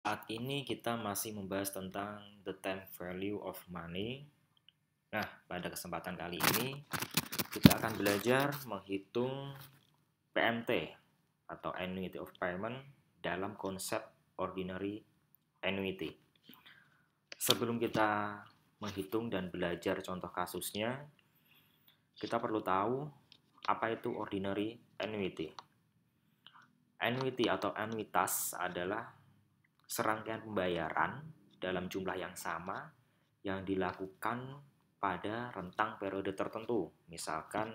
Saat ini kita masih membahas tentang the time value of money. Nah, pada kesempatan kali ini kita akan belajar menghitung PMT atau annuity of payment dalam konsep ordinary annuity. Sebelum kita menghitung dan belajar contoh kasusnya, kita perlu tahu apa itu ordinary annuity. Annuity atau annuitas adalah serangkaian pembayaran dalam jumlah yang sama yang dilakukan pada rentang periode tertentu, misalkan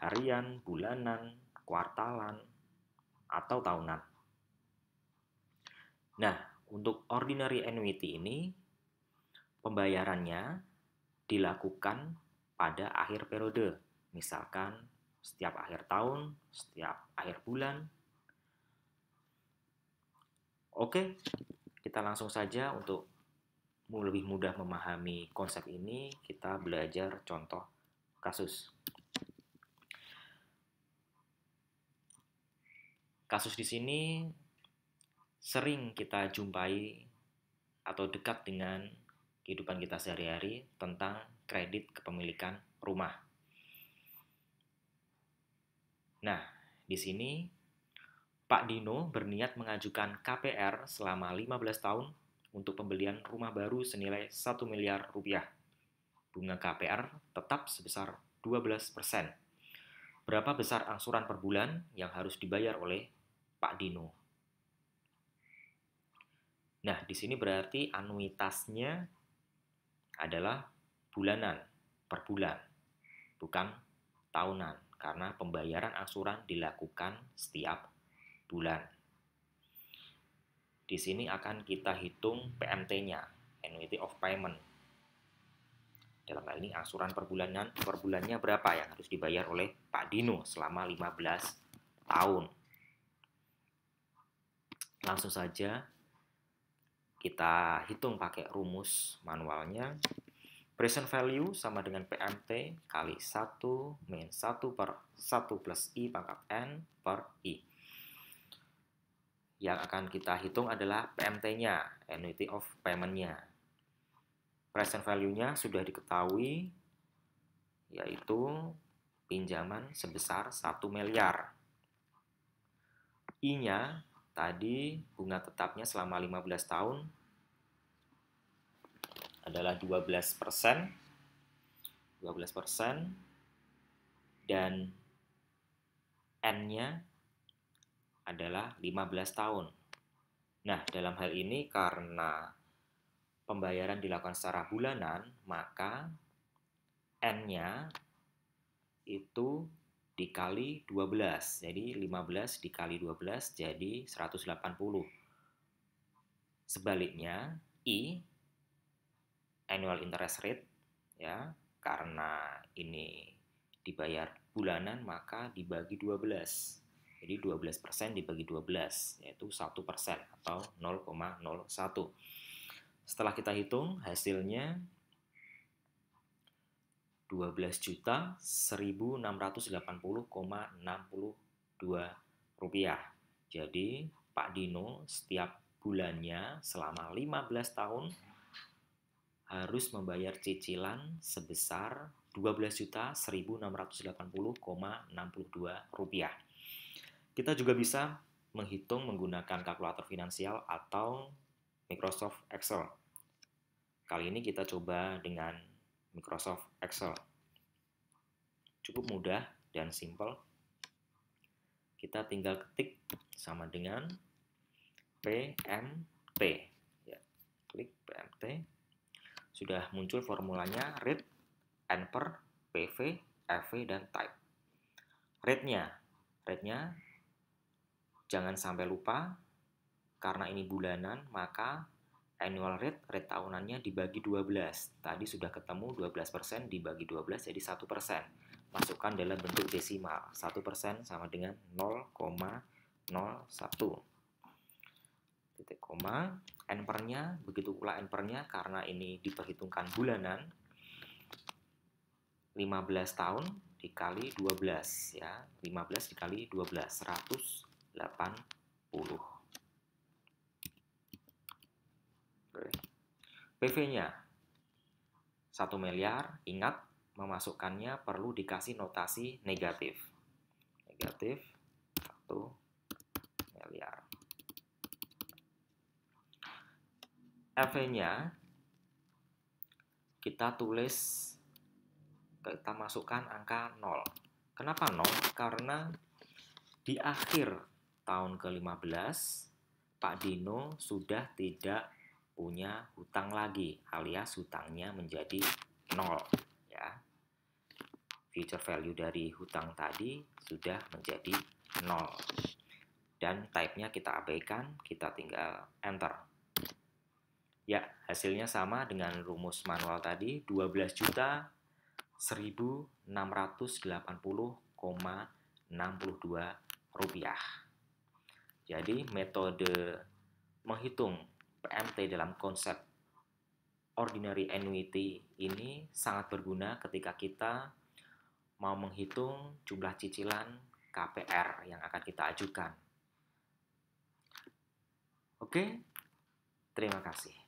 harian, bulanan, kuartalan, atau tahunan. Nah, untuk ordinary annuity ini, pembayarannya dilakukan pada akhir periode, misalkan setiap akhir tahun, setiap akhir bulan, Oke, kita langsung saja untuk lebih mudah memahami konsep ini, kita belajar contoh kasus. Kasus di sini sering kita jumpai atau dekat dengan kehidupan kita sehari-hari tentang kredit kepemilikan rumah. Nah, di sini Pak Dino berniat mengajukan KPR selama 15 tahun untuk pembelian rumah baru senilai 1 miliar rupiah. Bunga KPR tetap sebesar 12 persen. Berapa besar angsuran per bulan yang harus dibayar oleh Pak Dino? Nah, di sini berarti anuitasnya adalah bulanan, per bulan, bukan tahunan, karena pembayaran angsuran dilakukan setiap bulan. Di sini akan kita hitung PMT-nya, annuity of payment. Dalam hal ini angsuran per bulannya, per bulannya berapa yang harus dibayar oleh Pak Dino selama 15 tahun. Langsung saja kita hitung pakai rumus manualnya. Present value sama dengan PMT kali 1 min 1 per 1 plus I pangkat N per I yang akan kita hitung adalah PMT-nya, annuity of payment-nya. Present value-nya sudah diketahui, yaitu pinjaman sebesar 1 miliar. I-nya tadi bunga tetapnya selama 15 tahun adalah 12 persen, 12 persen, dan N-nya adalah 15 tahun. Nah, dalam hal ini karena pembayaran dilakukan secara bulanan, maka N-nya itu dikali 12. Jadi 15 dikali 12 jadi 180. Sebaliknya, I annual interest rate ya, karena ini dibayar bulanan maka dibagi 12. Jadi 12% dibagi 12 yaitu 1% atau 0,01. Setelah kita hitung hasilnya 12.1680,62 rupiah. Jadi Pak Dino setiap bulannya selama 15 tahun harus membayar cicilan sebesar 12.1680,62 rupiah. Kita juga bisa menghitung menggunakan kalkulator finansial atau Microsoft Excel. Kali ini kita coba dengan Microsoft Excel. Cukup mudah dan simple. Kita tinggal ketik sama dengan PMT. Ya, klik PMT. Sudah muncul formulanya read, enter, PV, FV, dan type. Rate-nya, rate-nya Jangan sampai lupa, karena ini bulanan, maka annual rate, rate tahunannya dibagi 12. Tadi sudah ketemu 12% dibagi 12 jadi 1%. Masukkan dalam bentuk desimal. 1% sama dengan 0,01. Titik koma. N pernya, begitu pula N pernya karena ini diperhitungkan bulanan. 15 tahun dikali 12 ya. 15 dikali 12, 100 80. Oke. PV-nya 1 miliar, ingat memasukkannya perlu dikasih notasi negatif. Negatif 1 miliar. FV-nya kita tulis kita masukkan angka 0. Kenapa 0? Karena di akhir tahun ke-15 Pak Dino sudah tidak punya hutang lagi alias hutangnya menjadi nol ya future value dari hutang tadi sudah menjadi nol dan type-nya kita abaikan kita tinggal enter ya hasilnya sama dengan rumus manual tadi 12 juta 1680,62 rupiah jadi metode menghitung PMT dalam konsep ordinary annuity ini sangat berguna ketika kita mau menghitung jumlah cicilan KPR yang akan kita ajukan. Oke, terima kasih.